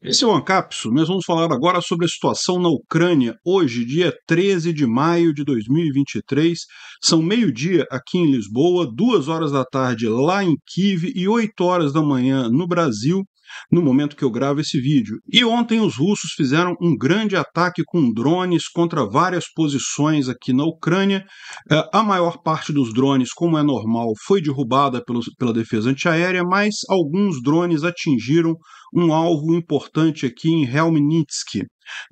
Esse é o Ancapso. Nós vamos falar agora sobre a situação na Ucrânia. Hoje, dia 13 de maio de 2023, são meio-dia aqui em Lisboa, duas horas da tarde lá em Kiev e 8 horas da manhã no Brasil no momento que eu gravo esse vídeo. E ontem os russos fizeram um grande ataque com drones contra várias posições aqui na Ucrânia. É, a maior parte dos drones, como é normal, foi derrubada pela defesa antiaérea, mas alguns drones atingiram um alvo importante aqui em Helminitsky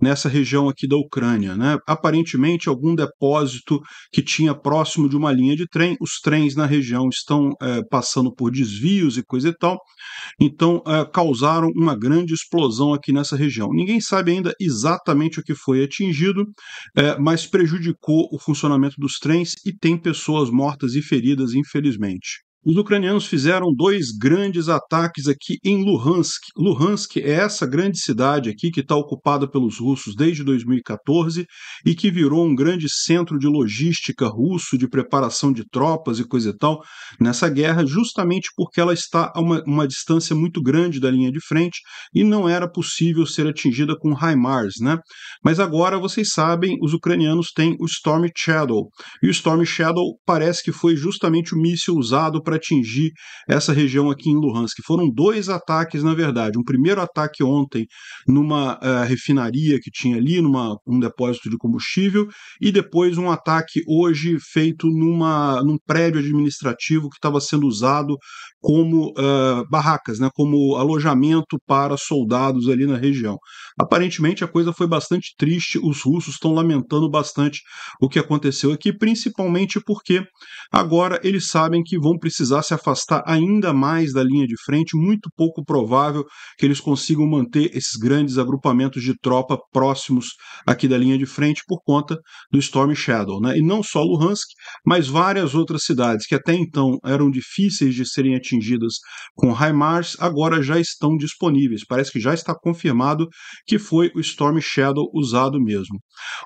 nessa região aqui da Ucrânia. Né? Aparentemente, algum depósito que tinha próximo de uma linha de trem, os trens na região estão é, passando por desvios e coisa e tal, então é, causaram uma grande explosão aqui nessa região. Ninguém sabe ainda exatamente o que foi atingido, é, mas prejudicou o funcionamento dos trens e tem pessoas mortas e feridas, infelizmente. Os ucranianos fizeram dois grandes ataques aqui em Luhansk. Luhansk é essa grande cidade aqui que está ocupada pelos russos desde 2014 e que virou um grande centro de logística russo, de preparação de tropas e coisa e tal, nessa guerra, justamente porque ela está a uma, uma distância muito grande da linha de frente e não era possível ser atingida com HIMARS, né? Mas agora, vocês sabem, os ucranianos têm o Storm Shadow. E o Storm Shadow parece que foi justamente o míssil usado para atingir essa região aqui em Luhansk. Foram dois ataques, na verdade. Um primeiro ataque ontem numa uh, refinaria que tinha ali, numa, um depósito de combustível, e depois um ataque hoje feito numa, num prédio administrativo que estava sendo usado como uh, barracas, né, como alojamento para soldados ali na região. Aparentemente a coisa foi bastante triste, os russos estão lamentando bastante o que aconteceu aqui, principalmente porque agora eles sabem que vão precisar se afastar ainda mais da linha de frente, muito pouco provável que eles consigam manter esses grandes agrupamentos de tropa próximos aqui da linha de frente por conta do Storm Shadow. Né? E não só Luhansk, mas várias outras cidades que até então eram difíceis de serem atingidas atingidas com HIMARS agora já estão disponíveis. Parece que já está confirmado que foi o Storm Shadow usado mesmo.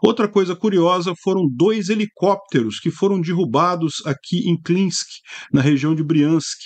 Outra coisa curiosa foram dois helicópteros que foram derrubados aqui em Klinsk, na região de Briansk.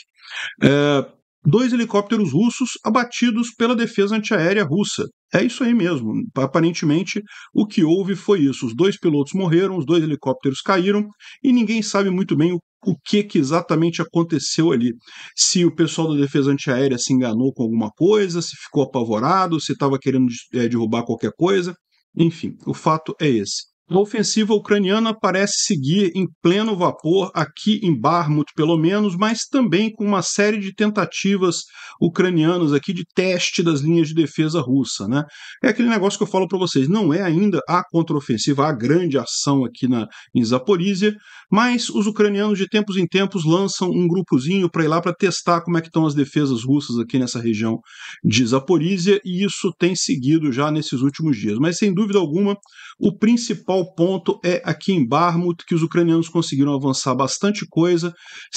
É, dois helicópteros russos abatidos pela defesa antiaérea russa. É isso aí mesmo. Aparentemente, o que houve foi isso. Os dois pilotos morreram, os dois helicópteros caíram e ninguém sabe muito bem o o que, que exatamente aconteceu ali. Se o pessoal da defesa antiaérea se enganou com alguma coisa, se ficou apavorado, se estava querendo é, derrubar qualquer coisa. Enfim, o fato é esse. A ofensiva ucraniana parece seguir em pleno vapor aqui em Barmut, pelo menos, mas também com uma série de tentativas ucranianas aqui de teste das linhas de defesa russa. Né? É aquele negócio que eu falo para vocês, não é ainda a contraofensiva, a grande ação aqui na, em Zaporízia, mas os ucranianos de tempos em tempos lançam um grupozinho para ir lá para testar como é que estão as defesas russas aqui nessa região de Zaporízia, e isso tem seguido já nesses últimos dias. Mas sem dúvida alguma, o principal principal ponto é aqui em Barmut que os ucranianos conseguiram avançar bastante coisa,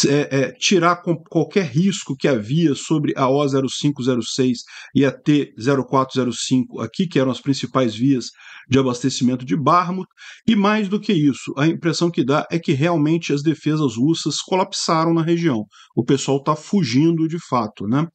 é, é, tirar qualquer risco que havia sobre a O0506 e a T0405 aqui, que eram as principais vias de abastecimento de Barmut, e mais do que isso, a impressão que dá é que realmente as defesas russas colapsaram na região. O pessoal está fugindo de fato, né?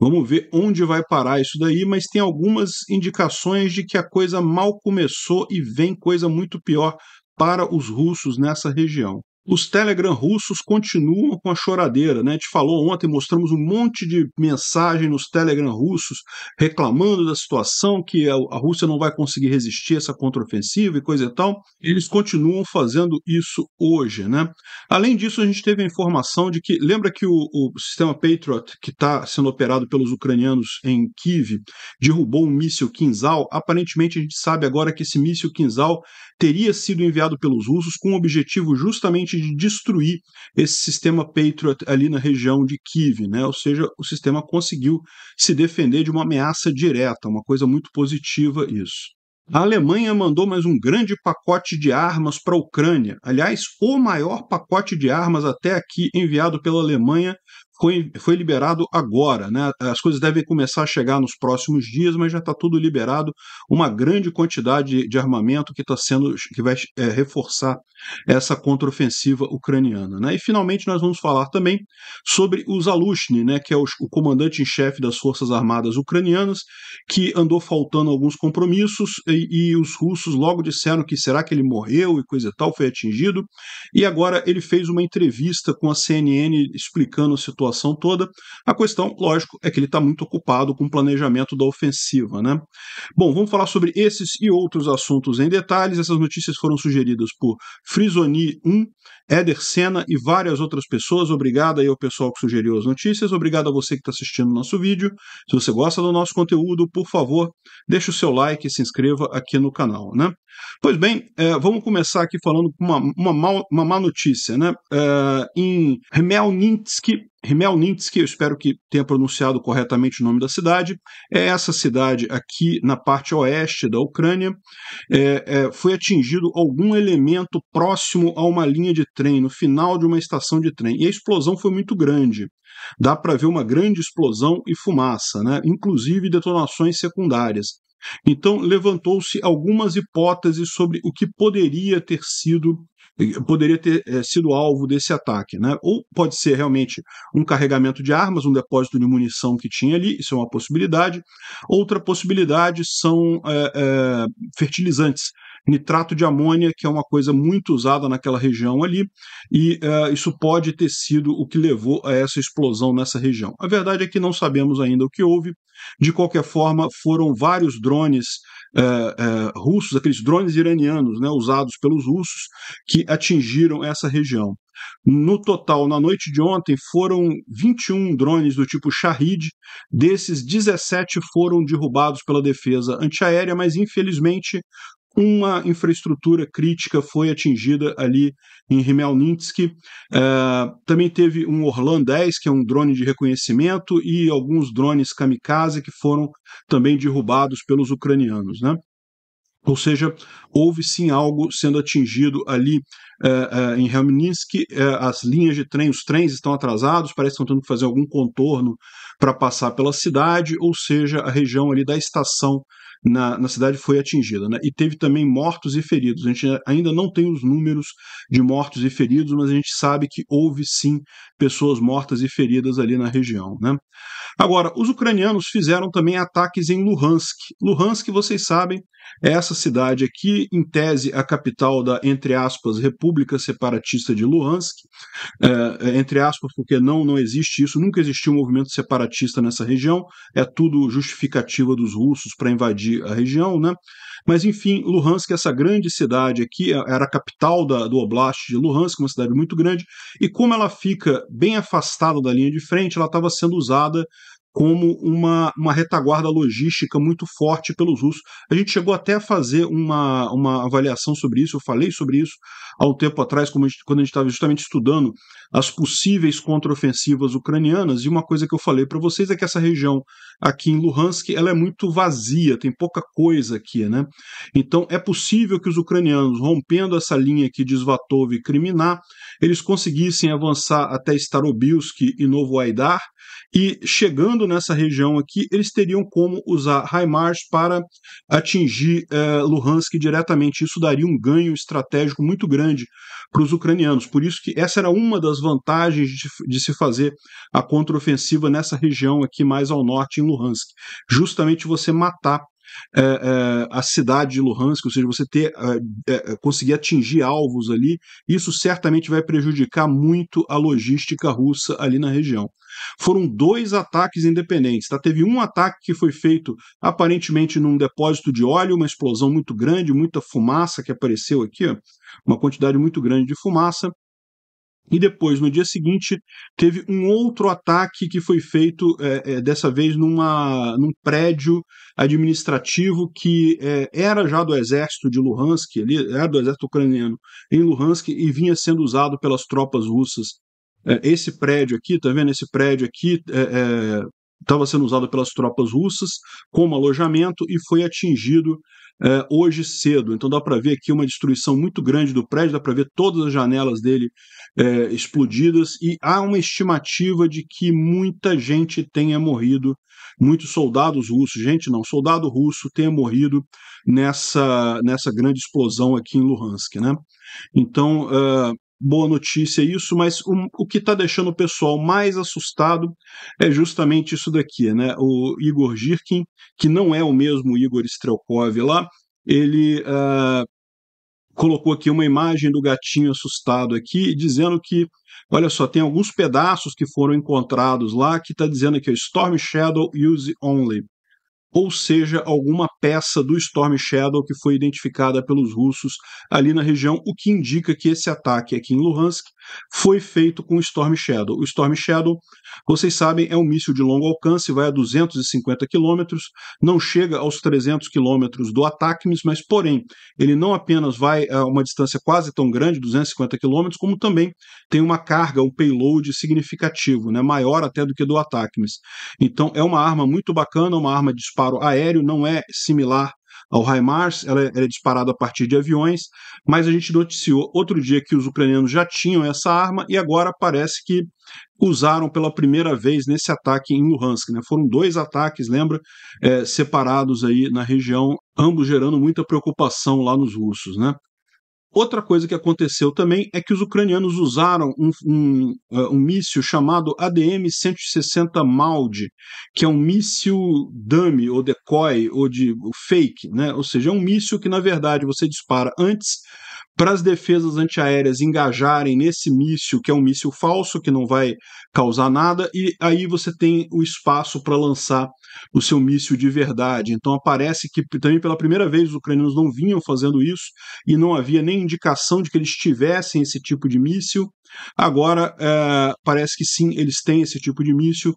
Vamos ver onde vai parar isso daí, mas tem algumas indicações de que a coisa mal começou e vem coisa muito muito pior para os russos nessa região. Os Telegram russos continuam com a choradeira, né? A gente falou ontem, mostramos um monte de mensagem nos Telegram russos reclamando da situação, que a Rússia não vai conseguir resistir a essa contraofensiva e coisa e tal. Eles continuam fazendo isso hoje, né? Além disso, a gente teve a informação de que, lembra que o, o sistema Patriot, que está sendo operado pelos ucranianos em Kiev, derrubou um míssil Kinzhal? Aparentemente, a gente sabe agora que esse míssil Kinzhal teria sido enviado pelos russos com o objetivo justamente de destruir esse sistema Patriot ali na região de Kiev, né? Ou seja, o sistema conseguiu se defender de uma ameaça direta, uma coisa muito positiva isso. A Alemanha mandou mais um grande pacote de armas para a Ucrânia. Aliás, o maior pacote de armas até aqui enviado pela Alemanha foi, foi liberado agora, né? As coisas devem começar a chegar nos próximos dias, mas já está tudo liberado. Uma grande quantidade de, armamento que está sendo, que vai é, reforçar essa contraofensiva ucraniana, né? E finalmente nós vamos falar também sobre o Zalushny, né? Que é o, o comandante em chefe das forças armadas ucranianas, que andou faltando alguns compromissos e, e os russos logo disseram que será que ele morreu e coisa e tal, foi atingido. E agora ele fez uma entrevista com a CNN explicando a situação situação toda. A questão, lógico, é que ele está muito ocupado com o planejamento da ofensiva. Né? Bom, vamos falar sobre esses e outros assuntos em detalhes. Essas notícias foram sugeridas por Frisoni 1, Éder Senna e várias outras pessoas. Obrigado aí ao pessoal que sugeriu as notícias. Obrigado a você que está assistindo o nosso vídeo. Se você gosta do nosso conteúdo, por favor, deixe o seu like e se inscreva aqui no canal. Né? Pois bem, é, vamos começar aqui falando uma, uma, mal, uma má notícia. Né? É, em Remelnitsky, Hmelnitsk, eu espero que tenha pronunciado corretamente o nome da cidade, é essa cidade aqui na parte oeste da Ucrânia, é, é, foi atingido algum elemento próximo a uma linha de trem, no final de uma estação de trem, e a explosão foi muito grande. Dá para ver uma grande explosão e fumaça, né? inclusive detonações secundárias. Então, levantou-se algumas hipóteses sobre o que poderia ter sido poderia ter é, sido alvo desse ataque. Né? Ou pode ser realmente um carregamento de armas, um depósito de munição que tinha ali, isso é uma possibilidade. Outra possibilidade são é, é, fertilizantes. Nitrato de amônia, que é uma coisa muito usada naquela região ali, e isso pode ter sido o que levou a essa explosão nessa região. A verdade é que não sabemos ainda o que houve. De qualquer forma, foram vários drones é, é, russos, aqueles drones iranianos né, usados pelos russos que atingiram essa região. No total, na noite de ontem, foram 21 drones do tipo Shahid, desses 17 foram derrubados pela defesa antiaérea, mas infelizmente uma infraestrutura crítica foi atingida ali em Hmelnitsk. Uh, é, também teve um Orlan 10, que é um drone de reconhecimento, e alguns drones kamikaze que foram também derrubados pelos ucranianos. Né? Ou seja, houve sim algo sendo atingido ali é, é, em Helminsk. as linhas de trem, os trens estão atrasados, parece que estão tendo que fazer algum contorno para passar pela cidade, ou seja, a região ali da estação na, na cidade foi atingida. Né? E teve também mortos e feridos. A gente ainda não tem os números de mortos e feridos, mas a gente sabe que houve sim pessoas mortas e feridas ali na região. Né? Agora, os ucranianos fizeram também ataques em Luhansk. Luhansk, vocês sabem, essa cidade aqui, em tese, é a capital da, entre aspas, República Separatista de Luhansk é, é, entre aspas, porque não, não existe isso, nunca existiu um movimento separatista nessa região, é tudo justificativa dos russos para invadir a região, né? Mas enfim, Luhansk, essa grande cidade aqui, é, era a capital da, do Oblast de Luhansk, uma cidade muito grande, e como ela fica bem afastada da linha de frente, ela estava sendo usada como uma, uma retaguarda logística muito forte pelos russos. A gente chegou até a fazer uma, uma avaliação sobre isso, eu falei sobre isso há um tempo atrás, a gente, quando a gente estava justamente estudando as possíveis contraofensivas ucranianas, e uma coisa que eu falei para vocês é que essa região aqui em Luhansk ela é muito vazia, tem pouca coisa aqui, né? Então é possível que os ucranianos, rompendo essa linha aqui de Svatov e Kriminá, eles conseguissem avançar até Starobilsk e Novo Aidar, e chegando nessa região aqui, eles teriam como usar HIMARS para atingir eh, Luhansk diretamente. Isso daria um ganho estratégico muito grande para os ucranianos. Por isso que essa era uma das vantagens de, de se fazer a contraofensiva nessa região aqui mais ao norte, em Luhansk. Justamente você matar é, é, a cidade de Luhansk, ou seja, você ter é, é, conseguir atingir alvos ali, isso certamente vai prejudicar muito a logística russa ali na região. Foram dois ataques independentes. Tá? Teve um ataque que foi feito aparentemente num depósito de óleo, uma explosão muito grande, muita fumaça que apareceu aqui, ó, uma quantidade muito grande de fumaça. E depois, no dia seguinte, teve um outro ataque que foi feito, é, é, dessa vez, numa, num prédio administrativo que é, era já do exército de Luhansk, ali, era do exército ucraniano em Luhansk e vinha sendo usado pelas tropas russas. É, esse prédio aqui, tá vendo? Esse prédio aqui estava é, é, sendo usado pelas tropas russas como alojamento e foi atingido é, hoje cedo. Então dá para ver aqui uma destruição muito grande do prédio, dá para ver todas as janelas dele é, explodidas e há uma estimativa de que muita gente tenha morrido, muitos soldados russos, gente não, soldado russo tenha morrido nessa, nessa grande explosão aqui em Luhansk. Né? Então, é, boa notícia isso, mas o, o que está deixando o pessoal mais assustado é justamente isso daqui, né? O Igor Girkin, que não é o mesmo Igor Strelkov lá, ele uh, colocou aqui uma imagem do gatinho assustado aqui, dizendo que, olha só, tem alguns pedaços que foram encontrados lá que está dizendo aqui, é Storm Shadow Use Only ou seja, alguma peça do Storm Shadow que foi identificada pelos russos ali na região, o que indica que esse ataque aqui em Luhansk foi feito com o Storm Shadow. O Storm Shadow, vocês sabem, é um míssil de longo alcance, vai a 250 km, não chega aos 300 km do ATACMS, mas, porém, ele não apenas vai a uma distância quase tão grande, 250 km, como também tem uma carga, um payload significativo, né, maior até do que do ATACMS. Então, é uma arma muito bacana, uma arma de disparo aéreo, não é similar ao HIMARS, ela, é, era é disparada a partir de aviões, mas a gente noticiou outro dia que os ucranianos já tinham essa arma e agora parece que usaram pela primeira vez nesse ataque em Luhansk. Né? Foram dois ataques, lembra, é, separados aí na região, ambos gerando muita preocupação lá nos russos. Né? Outra coisa que aconteceu também é que os ucranianos usaram um, um, eh, um míssil chamado ADM-160 MALD, que é um míssil dummy, ou decoy, ou de ou fake, né? ou seja, é um míssil que, na verdade, você dispara antes para as defesas antiaéreas engajarem nesse míssil, que é um míssil falso, que não vai causar nada, e aí você tem o espaço para lançar o seu míssil de verdade. Então aparece que também pela primeira vez os ucranianos não vinham fazendo isso e não havia nem indicação de que eles tivessem esse tipo de míssil. Agora é, parece que sim, eles têm esse tipo de míssil,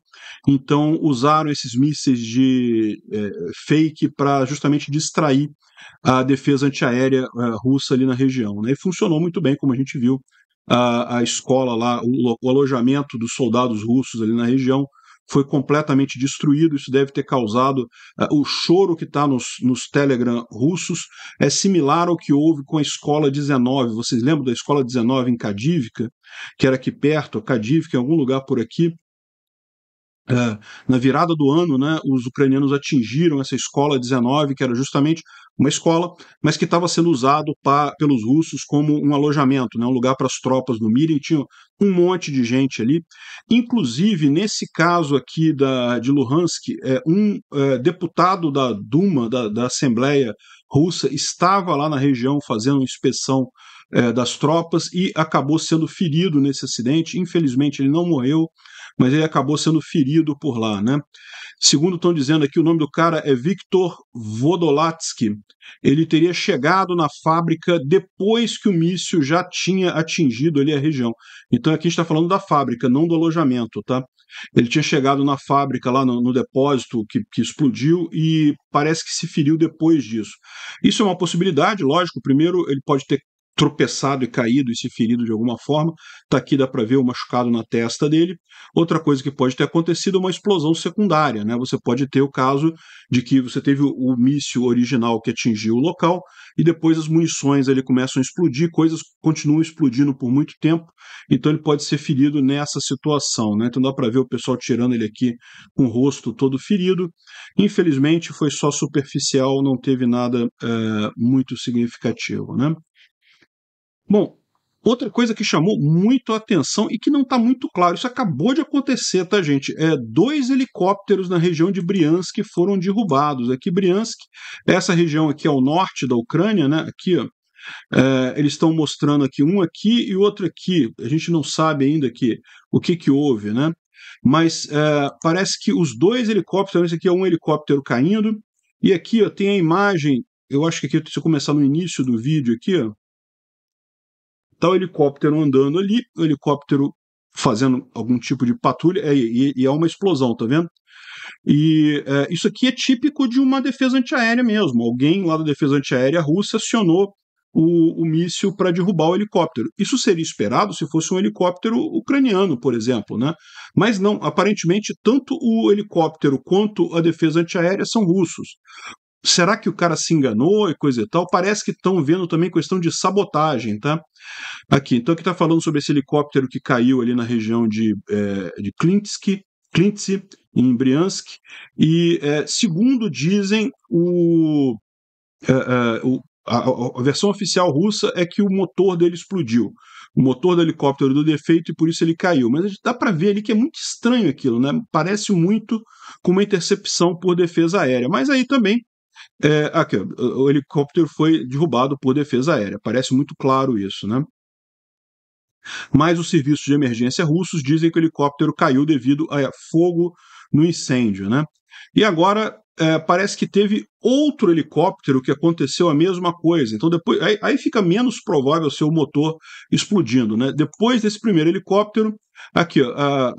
então usaram esses mísseis de é, fake para justamente distrair a defesa antiaérea é, russa ali na região né? E funcionou muito bem, como a gente viu. A, a escola lá, o, o alojamento dos soldados russos ali na região foi completamente destruído. Isso deve ter causado uh, o choro que está nos, nos Telegram russos. É similar ao que houve com a Escola 19. Vocês lembram da Escola 19 em Kadivka, que era aqui perto, Kadivka, em algum lugar por aqui? Uh, na virada do ano, né, os ucranianos atingiram essa escola 19, que era justamente uma escola, mas que estava sendo usado pra, pelos russos como um alojamento, né, um lugar para as tropas do Mirem. tinha um monte de gente ali. Inclusive, nesse caso aqui da, de Luhansk, é, um é, deputado da Duma, da, da Assembleia Russa, estava lá na região fazendo inspeção é, das tropas e acabou sendo ferido nesse acidente. Infelizmente, ele não morreu, mas ele acabou sendo ferido por lá, né? Segundo estão dizendo aqui, o nome do cara é Viktor Vodolatsky. Ele teria chegado na fábrica depois que o míssil já tinha atingido ali a região. Então aqui está falando da fábrica, não do alojamento, tá? Ele tinha chegado na fábrica lá no, no depósito que, que explodiu e parece que se feriu depois disso. Isso é uma possibilidade, lógico. Primeiro, ele pode ter tropeçado e caído e se ferido de alguma forma. Está aqui, dá para ver o machucado na testa dele. Outra coisa que pode ter acontecido é uma explosão secundária. Né? Você pode ter o caso de que você teve o, o míssil original que atingiu o local e depois as munições ele começam a explodir, coisas continuam explodindo por muito tempo, então ele pode ser ferido nessa situação. Né? Então dá para ver o pessoal tirando ele aqui com o rosto todo ferido. Infelizmente foi só superficial, não teve nada é, muito significativo. Né? Bom, outra coisa que chamou muito a atenção e que não está muito claro, isso acabou de acontecer, tá, gente? É, dois helicópteros na região de Briansk foram derrubados. Aqui, Briansk, essa região aqui ao norte da Ucrânia, né? Aqui, ó. É, eles estão mostrando aqui um aqui e outro aqui. A gente não sabe ainda aqui o que, que houve, né? Mas é, parece que os dois helicópteros, esse aqui é um helicóptero caindo, e aqui ó, tem a imagem. Eu acho que aqui, se eu começar no início do vídeo aqui, ó, Tá o helicóptero andando ali, o helicóptero fazendo algum tipo de patrulha, e, é, e, e é uma explosão, tá vendo? E é, isso aqui é típico de uma defesa antiaérea mesmo. Alguém lá da defesa antiaérea russa acionou o, o míssil para derrubar o helicóptero. Isso seria esperado se fosse um helicóptero ucraniano, por exemplo, né? Mas não, aparentemente, tanto o helicóptero quanto a defesa antiaérea são russos será que o cara se enganou e coisa e tal? Parece que estão vendo também questão de sabotagem, tá? Aqui, então aqui está falando sobre esse helicóptero que caiu ali na região de, é, de Klintsky, Klintse, em Briansk, e é, segundo dizem, o, é, é o a, a, versão oficial russa é que o motor dele explodiu. O motor do helicóptero deu defeito e por isso ele caiu. Mas dá para ver ali que é muito estranho aquilo, né? Parece muito com uma intercepção por defesa aérea. Mas aí também é, aqui, o helicóptero foi derrubado por defesa aérea. Parece muito claro isso, né? Mas os serviços de emergência russos dizem que o helicóptero caiu devido a fogo no incêndio, né? E agora é, parece que teve outro helicóptero que aconteceu a mesma coisa. Então depois aí, aí fica menos provável ser o motor explodindo, né? Depois desse primeiro helicóptero, aqui ó, a,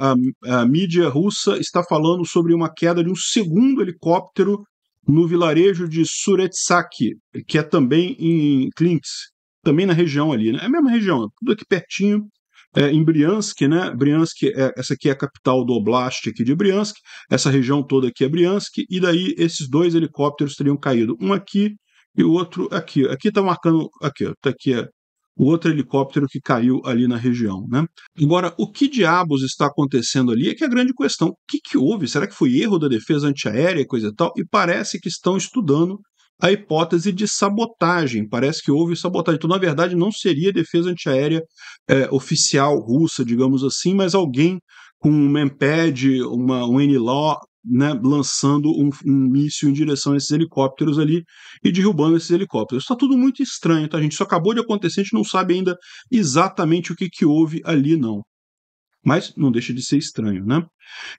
a, a mídia russa está falando sobre uma queda de um segundo helicóptero no vilarejo de Suretsaki, que é também em Klintz, também na região ali, né? É a mesma região, tudo aqui pertinho. É, em Briansk, né? Briansk, é, essa aqui é a capital do oblast aqui de Briansk, essa região toda aqui é Briansk, e daí esses dois helicópteros teriam caído, um aqui e o outro aqui. Aqui está marcando, aqui, está tá aqui, é o outro helicóptero que caiu ali na região. Né? Agora, o que diabos está acontecendo ali é que é a grande questão. O que, que houve? Será que foi erro da defesa antiaérea, coisa e tal? E parece que estão estudando a hipótese de sabotagem. Parece que houve sabotagem. Então, na verdade, não seria defesa antiaérea é, oficial russa, digamos assim, mas alguém com um MPED, uma, um né, lançando um, um míssil em direção a esses helicópteros ali e derrubando esses helicópteros. Está tudo muito estranho, tá, gente? Isso acabou de acontecer, a gente não sabe ainda exatamente o que, que houve ali, não. Mas não deixa de ser estranho, né?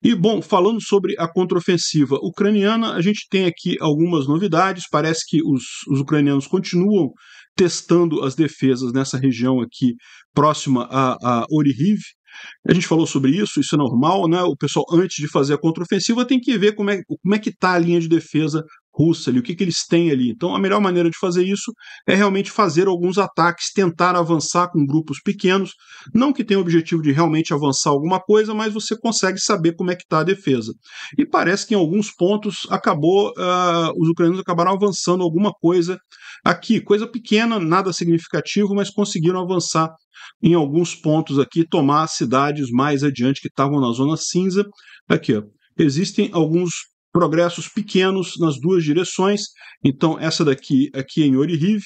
E, bom, falando sobre a contraofensiva ucraniana, a gente tem aqui algumas novidades. Parece que os, os ucranianos continuam testando as defesas nessa região aqui próxima a, a Orihiv, a gente falou sobre isso, isso é normal, né? O pessoal, antes de fazer a contraofensiva, tem que ver como é, como é que está a linha de defesa russa ali, o que, que eles têm ali. Então, a melhor maneira de fazer isso é realmente fazer alguns ataques, tentar avançar com grupos pequenos, não que tenha o objetivo de realmente avançar alguma coisa, mas você consegue saber como é que está a defesa. E parece que em alguns pontos acabou, uh, os ucranianos acabaram avançando alguma coisa Aqui, coisa pequena, nada significativo, mas conseguiram avançar em alguns pontos aqui, tomar as cidades mais adiante que estavam na zona cinza. Aqui, ó. existem alguns progressos pequenos nas duas direções. Então, essa daqui aqui em Oririve,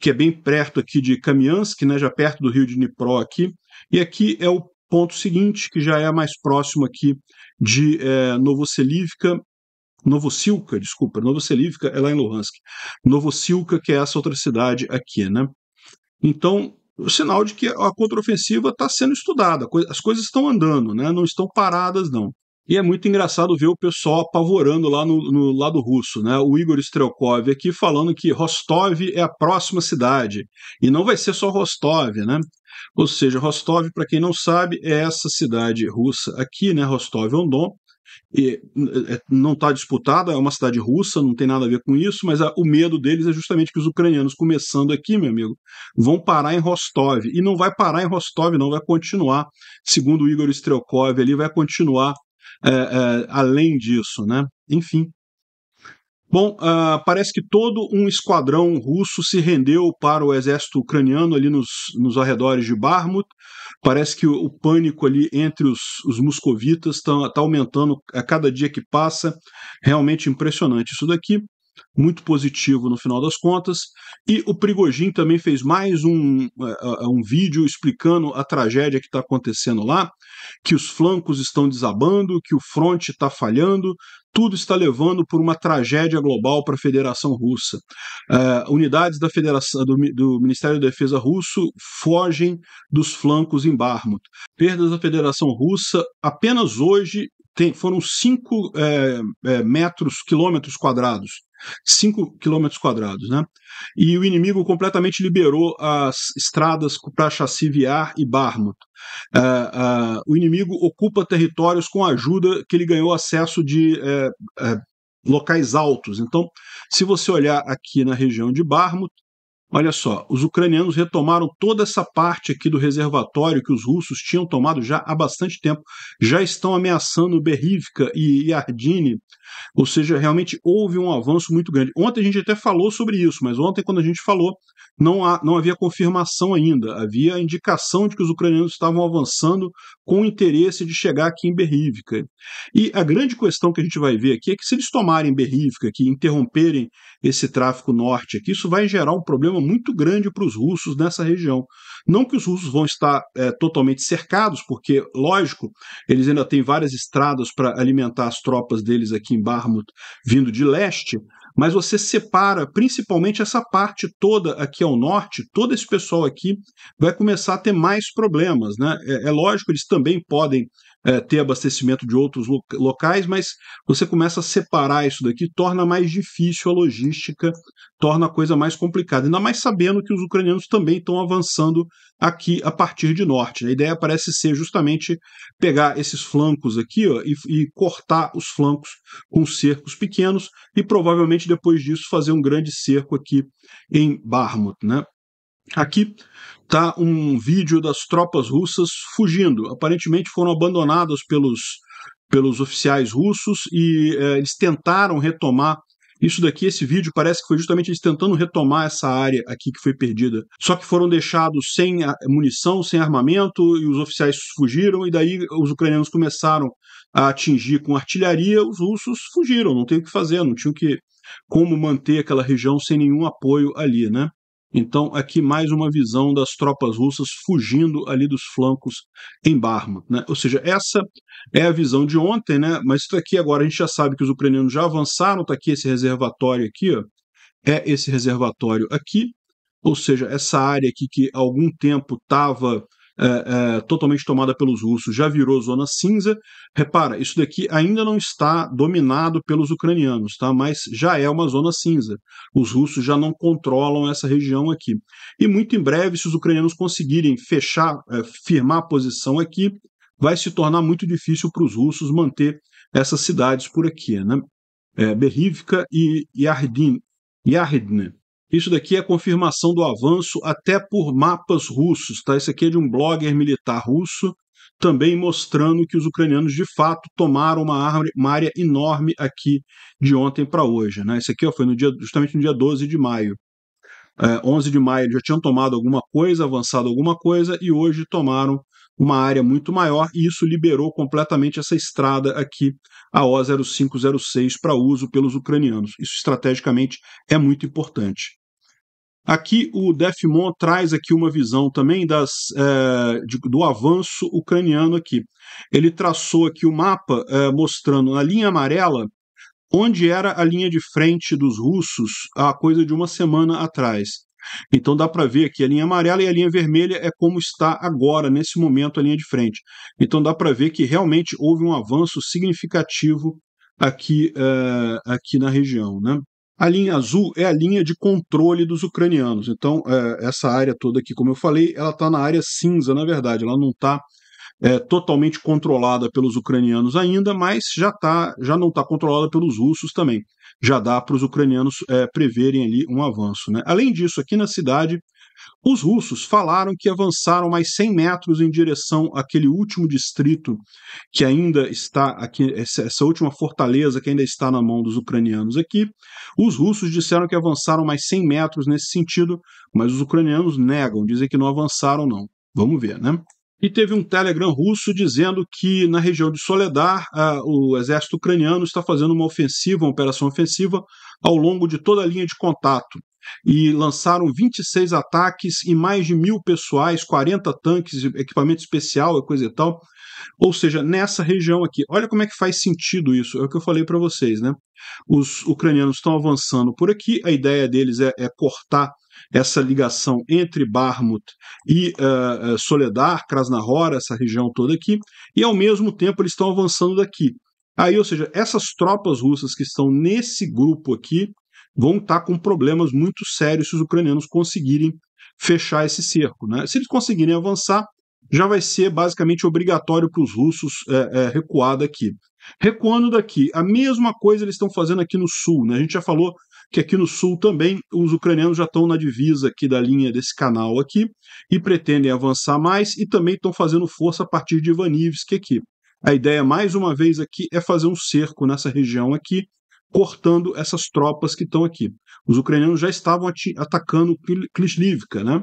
que é bem perto aqui de Kamiansk, né, já perto do rio de Dnipro aqui. E aqui é o ponto seguinte, que já é mais próximo aqui de é, eh, Novoselivka Novosilka, desculpa, Novoselivka é lá em Luhansk. Novosilka, que é essa outra cidade aqui, né? Então, o sinal de que a contraofensiva está sendo estudada, as coisas estão andando, né? Não estão paradas, não. E é muito engraçado ver o pessoal apavorando lá no, no, lado russo, né? O Igor Strelkov aqui falando que Rostov é a próxima cidade. E não vai ser só Rostov, né? Ou seja, Rostov, para quem não sabe, é essa cidade russa aqui, né? Rostov-on-Don, e, é, é, não está disputada, é uma cidade russa, não tem nada a ver com isso, mas a, o medo deles é justamente que os ucranianos, começando aqui, meu amigo, vão parar em Rostov. E não vai parar em Rostov, não, vai continuar, segundo o Igor Strelkov ali, vai continuar é, é, além disso, né? Enfim. Bom, uh, parece que todo um esquadrão russo se rendeu para o exército ucraniano ali nos, nos arredores de Barmut. Parece que o, o pânico ali entre os, os moscovitas está tá aumentando a cada dia que passa. Realmente impressionante isso daqui. Muito positivo no final das contas. E o Prigojin também fez mais um, um vídeo explicando a tragédia que está acontecendo lá, que os flancos estão desabando, que o fronte está falhando, tudo está levando por uma tragédia global para a Federação Russa. Uh, unidades da Federação do, do, Ministério da Defesa russo fogem dos flancos em Barmut. Perdas da Federação Russa apenas hoje tem, foram 5 é, é, metros, quilômetros quadrados. 5 quilômetros quadrados, né? E o inimigo completamente liberou as estradas para Viar e Barmut. Uh, uh, é, é, o inimigo ocupa territórios com a ajuda que ele ganhou acesso de uh, locais altos. Então, se você olhar aqui na região de Barmut, Olha só, os ucranianos retomaram toda essa parte aqui do reservatório que os russos tinham tomado já há bastante tempo. Já estão ameaçando Berrivka e Yardini, ou seja, realmente houve um avanço muito grande. Ontem a gente até falou sobre isso, mas ontem, quando a gente falou, não, há, não havia confirmação ainda. Havia indicação de que os ucranianos estavam avançando com o interesse de chegar aqui em Berrivka. E a grande questão que a gente vai ver aqui é que se eles tomarem Berrivka, que interromperem esse tráfico norte aqui, isso vai gerar um problema problema muito grande para os russos nessa região. Não que os russos vão estar é, totalmente cercados, porque, lógico, eles ainda têm várias estradas para alimentar as tropas deles aqui em Barmut, vindo de leste, mas você separa principalmente essa parte toda aqui ao norte, todo esse pessoal aqui vai começar a ter mais problemas. Né? É, é lógico, eles também podem é, ter abastecimento de outros locais, mas você começa a separar isso daqui, torna mais difícil a logística, torna a coisa mais complicada. Ainda mais sabendo que os ucranianos também estão avançando aqui a partir de norte. Né? A ideia parece ser justamente pegar esses flancos aqui ó, e, e cortar os flancos com cercos pequenos e provavelmente depois disso fazer um grande cerco aqui em Barmut. Né? Aqui está um vídeo das tropas russas fugindo. Aparentemente foram abandonadas pelos, pelos oficiais russos e é, eles tentaram retomar. Isso daqui, esse vídeo, parece que foi justamente eles tentando retomar essa área aqui que foi perdida. Só que foram deixados sem munição, sem armamento, e os oficiais fugiram, e daí os ucranianos começaram a atingir com artilharia, os russos fugiram, não tem o que fazer, não tinham que como manter aquela região sem nenhum apoio ali, né? Então, aqui mais uma visão das tropas russas fugindo ali dos flancos em Barma. Né? Ou seja, essa é a visão de ontem, né? mas isso aqui agora, a gente já sabe que os ucranianos já avançaram, está aqui esse reservatório aqui, ó. é esse reservatório aqui, ou seja, essa área aqui que há algum tempo estava é, é, totalmente tomada pelos russos, já virou zona cinza. Repara, isso daqui ainda não está dominado pelos ucranianos, tá? mas já é uma zona cinza. Os russos já não controlam essa região aqui. E muito em breve, se os ucranianos conseguirem fechar, é, firmar a posição aqui, vai se tornar muito difícil para os russos manter essas cidades por aqui, né? É, Berrivka e Yardin, Yardne. Isso daqui é a confirmação do avanço até por mapas russos, tá? Isso aqui é de um blogger militar russo, também mostrando que os ucranianos de fato tomaram uma, área, uma área enorme aqui de ontem para hoje, né? Isso aqui ó, foi no dia, justamente no dia 12 de maio. É, 11 de maio já tinham tomado alguma coisa, avançado alguma coisa, e hoje tomaram uma área muito maior, e isso liberou completamente essa estrada aqui, a O0506, para uso pelos ucranianos. Isso estrategicamente é muito importante. Aqui o Defmon traz aqui uma visão também das, é, de, do avanço ucraniano aqui. Ele traçou aqui o mapa é, mostrando na linha amarela onde era a linha de frente dos russos há coisa de uma semana atrás. Então dá para ver aqui a linha amarela e a linha vermelha é como está agora, nesse momento, a linha de frente. Então dá para ver que realmente houve um avanço significativo aqui, é, aqui na região. Né? A linha azul é a linha de controle dos ucranianos. Então, é, essa área toda aqui, como eu falei, ela está na área cinza, na verdade. Ela não está é, totalmente controlada pelos ucranianos ainda, mas já, tá, já não está controlada pelos russos também. Já dá para os ucranianos é, preverem ali um avanço. Né? Além disso, aqui na cidade, os russos falaram que avançaram mais 100 metros em direção àquele último distrito que ainda está aqui, essa última fortaleza que ainda está na mão dos ucranianos aqui. Os russos disseram que avançaram mais 100 metros nesse sentido, mas os ucranianos negam, dizem que não avançaram, não. Vamos ver, né? E teve um telegram russo dizendo que na região de Soledar a, o exército ucraniano está fazendo uma ofensiva, uma operação ofensiva, ao longo de toda a linha de contato e lançaram 26 ataques e mais de mil pessoais, 40 tanques, equipamento especial coisa e tal. Ou seja, nessa região aqui. Olha como é que faz sentido isso. É o que eu falei para vocês, né? Os ucranianos estão avançando por aqui. A ideia deles é, é cortar essa ligação entre Barmut e uh, Soledar, Krasnahora, essa região toda aqui. E ao mesmo tempo eles estão avançando daqui. Aí, ou seja, essas tropas russas que estão nesse grupo aqui, vão estar tá com problemas muito sérios se os ucranianos conseguirem fechar esse cerco. Né? Se eles conseguirem avançar, já vai ser basicamente obrigatório para os russos é, é, recuar daqui. Recuando daqui, a mesma coisa eles estão fazendo aqui no sul. Né? A gente já falou que aqui no sul também os ucranianos já estão na divisa aqui da linha desse canal aqui e pretendem avançar mais e também estão fazendo força a partir de Ivanivsk aqui. A ideia, mais uma vez, aqui é fazer um cerco nessa região aqui cortando essas tropas que estão aqui. Os ucranianos já estavam atacando Klishlivka, né?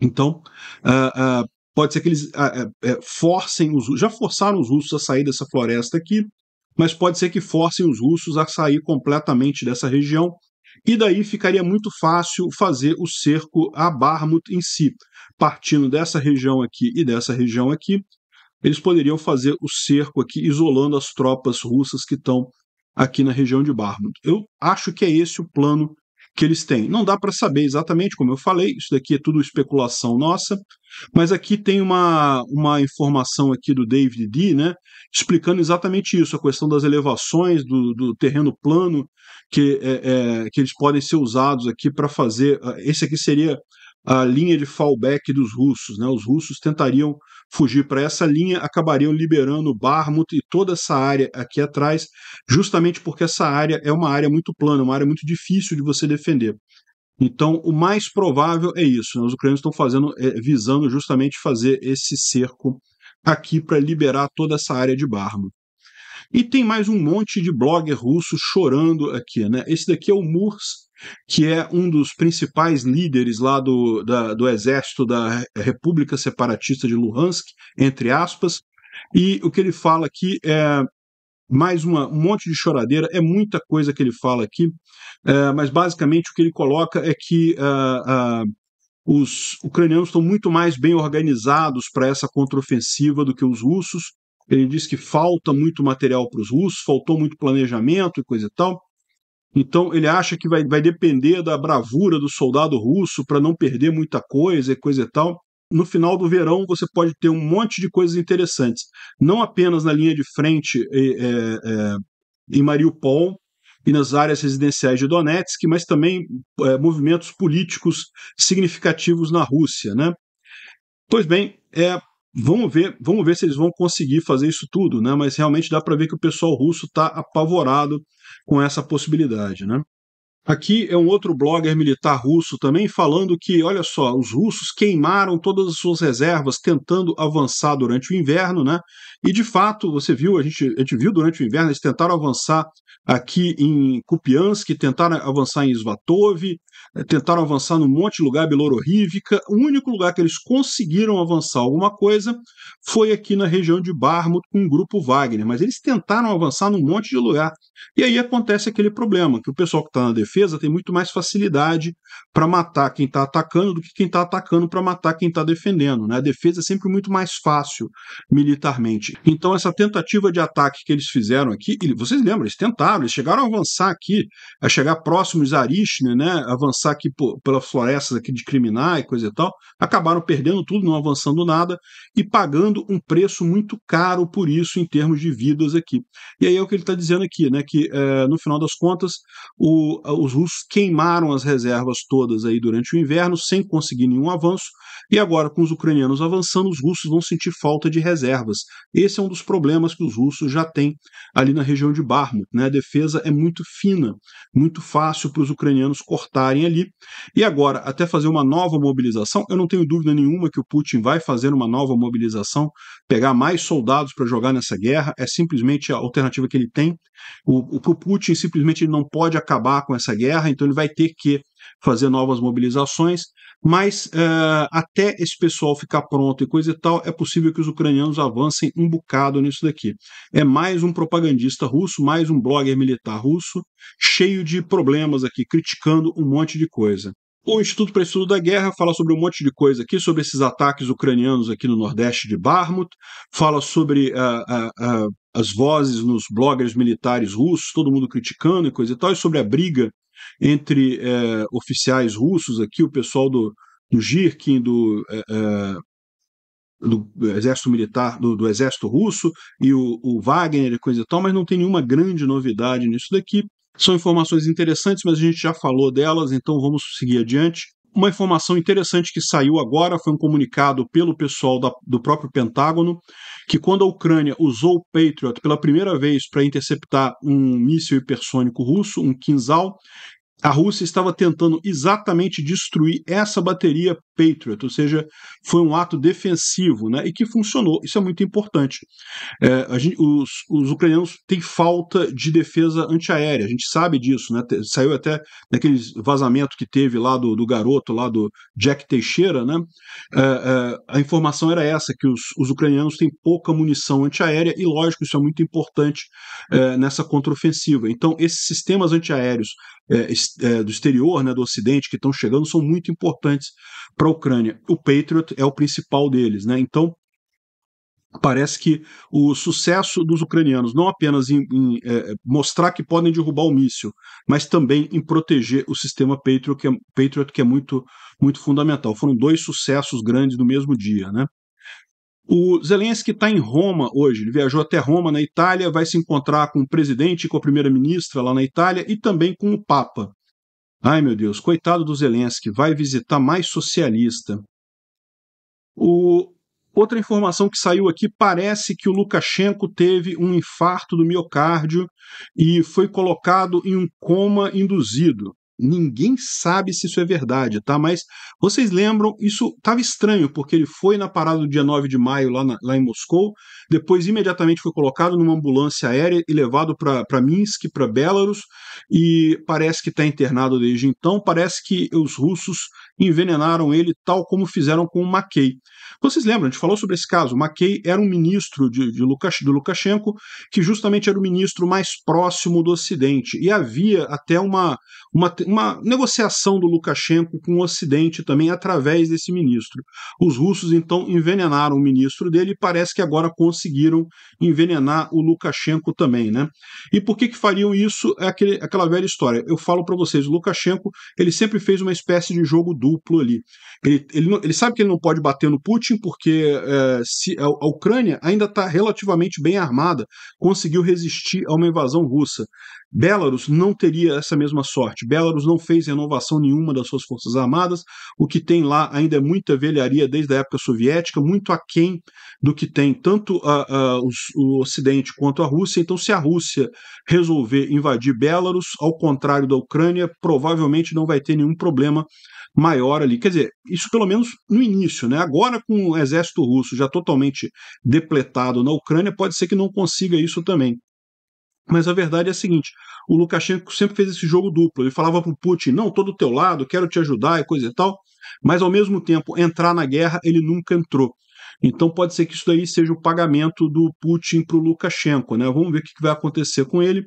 Então, uh, uh, pode ser que eles uh, forcem os já forçaram os russos a sair dessa floresta aqui, mas pode ser que forcem os russos a sair completamente dessa região. E daí ficaria muito fácil fazer o cerco a Barmut em si. Partindo dessa região aqui e dessa região aqui, eles poderiam fazer o cerco aqui, isolando as tropas russas que estão aqui na região de Bárbaros. Eu acho que é esse o plano que eles têm. Não dá para saber exatamente, como eu falei, isso daqui é tudo especulação nossa, mas aqui tem uma, uma informação aqui do David D, né, explicando exatamente isso, a questão das elevações, do, do terreno plano, que, é, é, que eles podem ser usados aqui para fazer. Ah, esse aqui seria a linha de fallback dos russos. Né? Os russos tentariam fugir para essa linha, acabariam liberando Barmut e toda essa área aqui atrás, justamente porque essa área é uma área muito plana, uma área muito difícil de você defender. Então, o mais provável é isso. Né? Os ucranianos estão fazendo, é, visando justamente fazer esse cerco aqui para liberar toda essa área de Barmouth. E tem mais um monte de blogger russo chorando aqui, né? Esse daqui é o Murs que é um dos principais líderes lá do, da, do exército da República Separatista de Luhansk, entre aspas, e o que ele fala aqui é mais uma, um monte de choradeira, é muita coisa que ele fala aqui, é, mas basicamente o que ele coloca é que uh, uh, os ucranianos estão muito mais bem organizados para essa contraofensiva do que os russos. Ele diz que falta muito material para os russos, faltou muito planejamento e coisa e tal. Então ele acha que vai, vai depender da bravura do soldado russo para não perder muita coisa e coisa e tal. No final do verão você pode ter um monte de coisas interessantes, não apenas na linha de frente é, é, em Mariupol e nas áreas residenciais de Donetsk, mas também é, movimentos políticos significativos na Rússia, né? Pois bem, é, Vamos ver, vamos ver se eles vão conseguir fazer isso tudo, né? Mas realmente dá para ver que o pessoal russo está apavorado com essa possibilidade, né? Aqui é um outro blogger militar russo também falando que, olha só, os russos queimaram todas as suas reservas tentando avançar durante o inverno, né? E de fato, você viu, a gente, a gente viu durante o inverno, eles tentaram avançar aqui em Kupiansk, tentaram avançar em Svatov, eh, tentaram avançar num monte de lugar, Belororivka. O único lugar que eles conseguiram avançar alguma coisa foi aqui na região de Barmut com um o grupo Wagner, mas eles tentaram avançar num monte de lugar. E aí acontece aquele problema, que o pessoal que está na defesa defesa tem muito mais facilidade para matar quem está atacando do que quem está atacando para matar quem está defendendo. Né? A defesa é sempre muito mais fácil militarmente. Então, essa tentativa de ataque que eles fizeram aqui, vocês lembram, eles tentaram, eles chegaram a avançar aqui, a chegar próximos a Arishne, né? avançar aqui por, pelas florestas aqui de criminar e coisa e tal, acabaram perdendo tudo, não avançando nada e pagando um preço muito caro por isso em termos de vidas aqui. E aí é o que ele está dizendo aqui, né? que é, no final das contas, o os russos queimaram as reservas todas aí durante o inverno, sem conseguir nenhum avanço, e agora com os ucranianos avançando, os russos vão sentir falta de reservas. Esse é um dos problemas que os russos já têm ali na região de Barmut, né? A defesa é muito fina, muito fácil para os ucranianos cortarem ali. E agora, até fazer uma nova mobilização, eu não tenho dúvida nenhuma que o Putin vai fazer uma nova mobilização, pegar mais soldados para jogar nessa guerra, é simplesmente a alternativa que ele tem. O, o Putin simplesmente não pode acabar com essa essa guerra, então ele vai ter que fazer novas mobilizações, mas uh, até esse pessoal ficar pronto e coisa e tal, é possível que os ucranianos avancem um bocado nisso daqui. É mais um propagandista russo, mais um blogger militar russo, cheio de problemas aqui, criticando um monte de coisa. O Instituto para Estudo da Guerra fala sobre um monte de coisa aqui, sobre esses ataques ucranianos aqui no Nordeste de Barmut, fala sobre uh, uh, as vozes nos bloggers militares russos, todo mundo criticando e coisa e tal, e sobre a briga entre é, oficiais russos aqui, o pessoal do, do Girkin, do, é, é, do exército militar, do, do, exército russo e o, o Wagner e coisa e tal, mas não tem nenhuma grande novidade nisso daqui. São informações interessantes, mas a gente já falou delas, então vamos seguir adiante. Uma informação interessante que saiu agora foi um comunicado pelo pessoal da, do próprio Pentágono que quando a Ucrânia usou o Patriot pela primeira vez para interceptar um míssil hipersônico russo, um Kinzhal, a Rússia estava tentando exatamente destruir essa bateria Patriot, ou seja, foi um ato defensivo né, e que funcionou. Isso é muito importante. É, gente, os, os, ucranianos têm falta de defesa antiaérea, a gente sabe disso. Né, saiu até naquele vazamento que teve lá do, do garoto, lá do Jack Teixeira. Né, é, é, a informação era essa, que os, os ucranianos têm pouca munição antiaérea e, lógico, isso é muito importante é, nessa contraofensiva. Então, esses sistemas antiaéreos é, é, do exterior, né, do Ocidente, que estão chegando, são muito importantes para Ucrânia. O Patriot é o principal deles, né? Então, parece que o sucesso dos ucranianos, não apenas em, em é, mostrar que podem derrubar o míssil, mas também em proteger o sistema Patriot, que é, Patriot, que é muito, muito fundamental. Foram dois sucessos grandes no mesmo dia, né? O Zelensky está em Roma hoje, ele viajou até Roma, na Itália, vai se encontrar com o presidente, com a primeira-ministra lá na Itália e também com o Papa. Ai, meu Deus, coitado do Zelensky, vai visitar mais socialista. O... Outra informação que saiu aqui: parece que o Lukashenko teve um infarto do miocárdio e foi colocado em um coma induzido. Ninguém sabe se isso é verdade, tá? Mas vocês lembram, isso estava estranho, porque ele foi na parada do dia 9 de maio lá, na, lá em Moscou, depois imediatamente foi colocado numa ambulância aérea e levado para Minsk, para Belarus, e parece que está internado desde então. Parece que os russos envenenaram ele, tal como fizeram com o Mackey. Vocês lembram, a gente falou sobre esse caso. O Mackey era um ministro de, de Lukash, do Lukashenko, que justamente era o ministro mais próximo do Ocidente, e havia até uma. uma uma negociação do Lukashenko com o Ocidente também através desse ministro. Os russos então envenenaram o ministro dele e parece que agora conseguiram envenenar o Lukashenko também, né? E por que que fariam isso? É aquele, aquela velha história. Eu falo para vocês, o Lukashenko ele sempre fez uma espécie de jogo duplo ali. Ele, ele, não, ele sabe que ele não pode bater no Putin porque é, se, a, a Ucrânia ainda está relativamente bem armada, conseguiu resistir a uma invasão russa. Belarus não teria essa mesma sorte. Belarus não fez renovação nenhuma das suas forças armadas. O que tem lá ainda é muita velharia desde a época soviética, muito aquém do que tem tanto a, ah, a, ah, o Ocidente quanto a Rússia. Então, se a Rússia resolver invadir Belarus, ao contrário da Ucrânia, provavelmente não vai ter nenhum problema maior ali. Quer dizer, isso pelo menos no início, né? Agora, com o exército russo já totalmente depletado na Ucrânia, pode ser que não consiga isso também. Mas a verdade é a seguinte: o Lukashenko sempre fez esse jogo duplo. Ele falava para o Putin: não, estou do teu lado, quero te ajudar e coisa e tal. Mas ao mesmo tempo, entrar na guerra ele nunca entrou. Então pode ser que isso daí seja o pagamento do Putin para o Lukashenko. Né? Vamos ver o que vai acontecer com ele.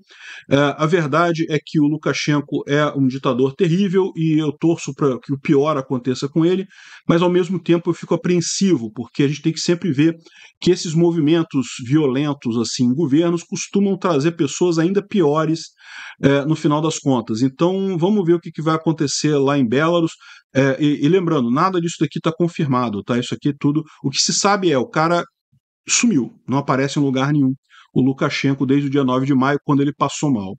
É, a verdade é que o Lukashenko é um ditador terrível e eu torço para que o pior aconteça com ele, mas ao mesmo tempo eu fico apreensivo, porque a gente tem que sempre ver que esses movimentos violentos assim, governos costumam trazer pessoas ainda piores é, no final das contas. Então vamos ver o que, que vai acontecer lá em Belarus. É, e, e, lembrando, nada disso daqui está confirmado, tá? Isso aqui é tudo. O que se sabe é o cara sumiu, não aparece em lugar nenhum. O Lukashenko desde o dia 9 de maio, quando ele passou mal.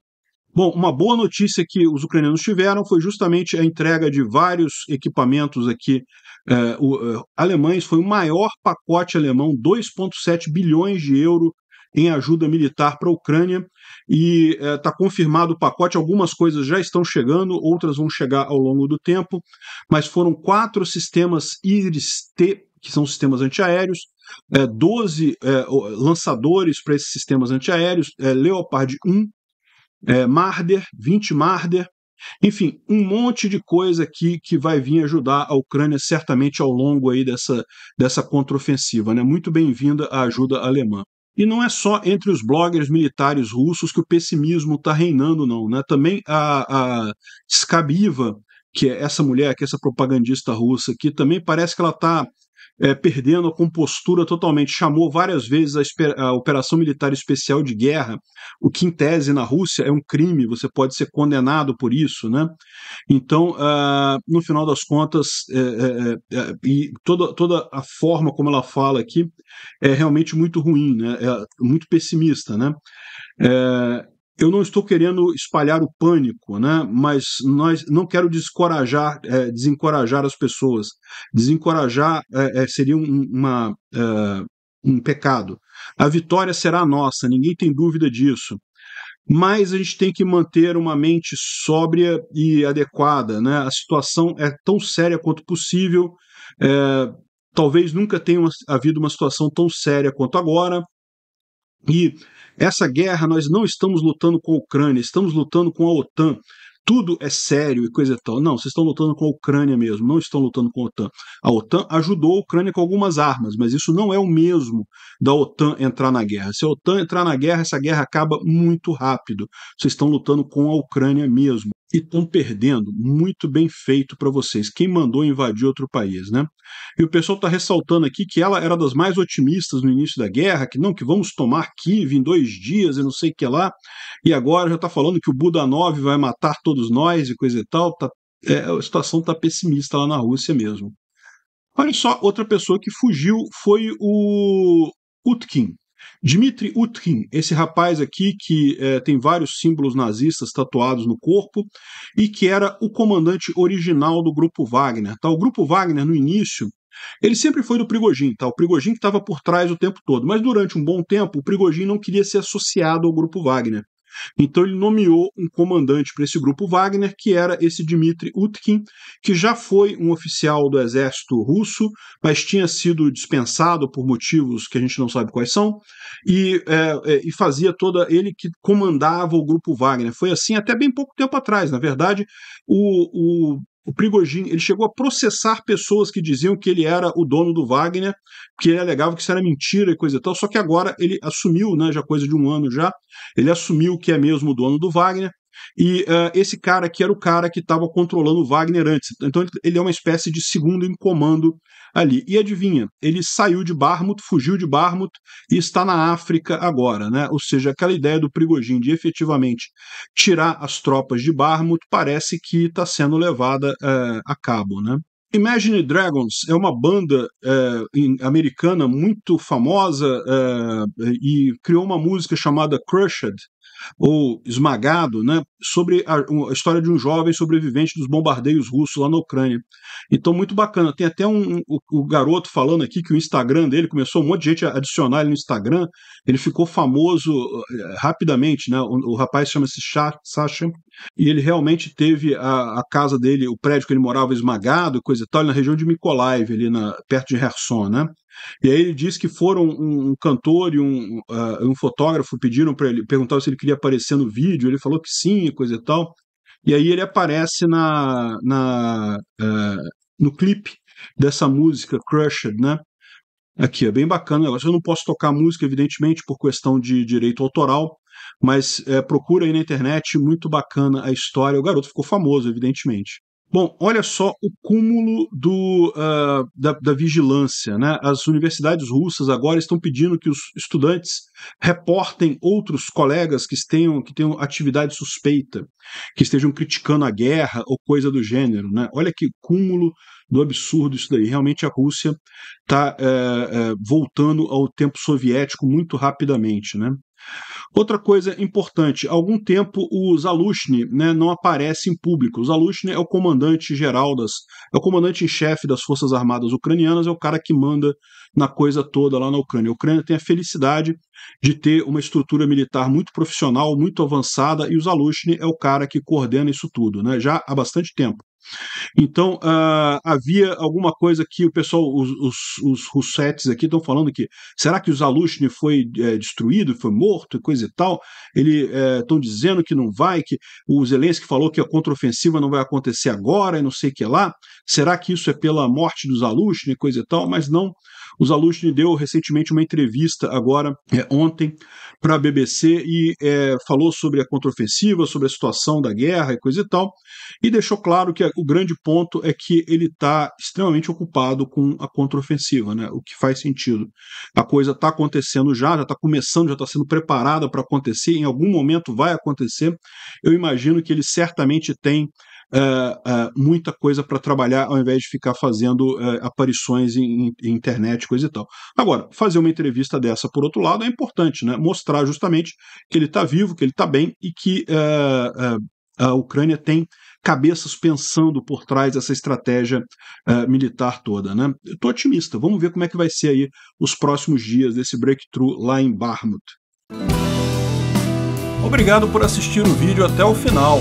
Bom, uma boa notícia que os ucranianos tiveram foi justamente a entrega de vários equipamentos aqui é, o, é, alemães. Foi o maior pacote alemão, 2,7 bilhões de euro em ajuda militar para a Ucrânia e está eh, é, confirmado o pacote. Algumas coisas já estão chegando, outras vão chegar ao longo do tempo, mas foram quatro sistemas IRIS-T, que são sistemas antiaéreos, é, 12 é, lançadores para esses sistemas antiaéreos, é, Leopard 1, é, eh, Marder, 20 Marder, enfim, um monte de coisa aqui que vai vir ajudar a Ucrânia certamente ao longo aí dessa, dessa contraofensiva. Né? Muito bem-vinda a ajuda alemã. E não é só entre os bloggers militares russos que o pessimismo está reinando, não. Né? Também a, a Skabiva, que é essa mulher, que é essa propagandista russa aqui, também parece que ela está é, perdendo a compostura totalmente. Chamou várias vezes a, a, Operação Militar Especial de Guerra, o que, em tese, na Rússia é um crime, você pode ser condenado por isso. Né? Então, uh, no final das contas, é é, é, é, e toda, toda a forma como ela fala aqui é realmente muito ruim, né? é muito pessimista. Né? É, eu não estou querendo espalhar o pânico, né? mas nós não quero descorajar, é, desencorajar as pessoas. Desencorajar é, é, seria um, uma, é, um pecado. A vitória será nossa, ninguém tem dúvida disso. Mas a gente tem que manter uma mente sóbria e adequada. Né? A situação é tão séria quanto possível. É, talvez nunca tenha havido uma situação tão séria quanto agora. E essa guerra nós não estamos lutando com a Ucrânia, estamos lutando com a OTAN. Tudo é sério e coisa e tal. Não, vocês estão lutando com a Ucrânia mesmo, não estão lutando com a OTAN. A OTAN ajudou a Ucrânia com algumas armas, mas isso não é o mesmo da OTAN entrar na guerra. Se a OTAN entrar na guerra, essa guerra acaba muito rápido. Vocês estão lutando com a Ucrânia mesmo e estão perdendo muito bem feito para vocês. Quem mandou invadir outro país, né? E o pessoal está ressaltando aqui que ela era das mais otimistas no início da guerra, que não, que vamos tomar Kiev em dois dias e não sei o que lá, e agora já está falando que o Budanov vai matar todos nós e coisa e tal. Tá, é, a situação está pessimista lá na Rússia mesmo. Olha só, outra pessoa que fugiu foi o Utkin, Dmitry Utkin, esse rapaz aqui que é, tem vários símbolos nazistas tatuados no corpo e que era o comandante original do grupo Wagner. Tá? O grupo Wagner, no início, ele sempre foi do Prigogine, tá? O Prigogine que estava por trás o tempo todo, mas durante um bom tempo o Prigogine não queria ser associado ao grupo Wagner. Então ele nomeou um comandante para esse grupo Wagner, que era esse Dmitry Utkin, que já foi um oficial do exército russo, mas tinha sido dispensado por motivos que a gente não sabe quais são, e, é, é e fazia toda. ele que comandava o grupo Wagner. Foi assim até bem pouco tempo atrás. Na verdade, o, o o Prigogin ele chegou a processar pessoas que diziam que ele era o dono do Wagner, que ele alegava que isso era mentira e coisa e tal, só que agora ele assumiu, né, já coisa de um ano já, ele assumiu que é mesmo o dono do Wagner, e uh, esse cara aqui era o cara que estava controlando o Wagner antes. Então ele é uma espécie de segundo em comando ali. E adivinha, ele saiu de Barmut, fugiu de Barmut e está na África agora, né? Ou seja, aquela ideia do Prigogine de efetivamente tirar as tropas de Barmut parece que está sendo levada uh, a cabo, né? Imagine Dragons é uma banda é, americana muito famosa é, e criou uma música chamada Crushed, ou esmagado, né, sobre a, a, história de um jovem sobrevivente dos bombardeios russos lá na Ucrânia. Então, muito bacana. Tem até um, um o, garoto falando aqui que o Instagram dele começou um monte de gente a adicionar ele no Instagram. Ele ficou famoso eh, rapidamente, né? O, o rapaz chama-se Sasha, e ele realmente teve a, a, casa dele, o prédio que ele morava esmagado, coisa e tal, na região de Mykolaiv, ali na, perto de Herson, né? E aí ele disse que foram um, um cantor e um, uh, um fotógrafo pediram para ele, perguntar se ele queria aparecer no vídeo, ele falou que sim, coisa e tal. E aí ele aparece na, na uh, no clipe dessa música, Crushed, né? Aqui, é bem bacana o negócio. Eu não posso tocar música, evidentemente, por questão de direito autoral, mas é, procura aí na internet, muito bacana a história. O garoto ficou famoso, evidentemente. Bom, olha só o cúmulo do, uh, da, da, vigilância. Né? As universidades russas agora estão pedindo que os estudantes reportem outros colegas que tenham, que tenham atividade suspeita, que estejam criticando a guerra ou coisa do gênero. Né? Olha que cúmulo do absurdo isso daí. Realmente a Rússia está uh, eh, uh, eh, voltando ao tempo soviético muito rapidamente. Né? Outra coisa importante, há algum tempo o Zalushny né, não aparece em público. O Zalushny é o comandante geral das, é o comandante em chefe das Forças Armadas Ucranianas, é o cara que manda na coisa toda lá na Ucrânia. A Ucrânia tem a felicidade de ter uma estrutura militar muito profissional, muito avançada, e o Zalushny é o cara que coordena isso tudo, né, já há bastante tempo. Então, uh, havia alguma coisa que o pessoal, os, os, os russetes aqui estão falando que será que o Zalushny foi é, destruído, foi morto, coisa e tal? Eles estão eh, é, dizendo que não vai, que o Zelensky falou que a contraofensiva não vai acontecer agora e não sei o que lá. Será que isso é pela morte do Zalushny, coisa e tal? Mas não, o Zalushni deu recentemente uma entrevista, agora, é, ontem, para a BBC e é, falou sobre a contraofensiva, sobre a situação da guerra e coisa e tal, e deixou claro que o grande ponto é que ele está extremamente ocupado com a contraofensiva, né? o que faz sentido. A coisa está acontecendo já, já está começando, já está sendo preparada para acontecer, em algum momento vai acontecer. Eu imagino que ele certamente tem uh, muita coisa para trabalhar ao invés de ficar fazendo uh, aparições em, em, internet, coisa e tal. Agora, fazer uma entrevista dessa, por outro lado, é importante, né? Mostrar justamente que ele está vivo, que ele está bem e que a Ucrânia tem cabeças pensando por trás dessa estratégia uh, militar toda. Né? Estou otimista, vamos ver como é que vai ser aí os próximos dias desse breakthrough lá em Barmut. Obrigado por assistir o vídeo até o final.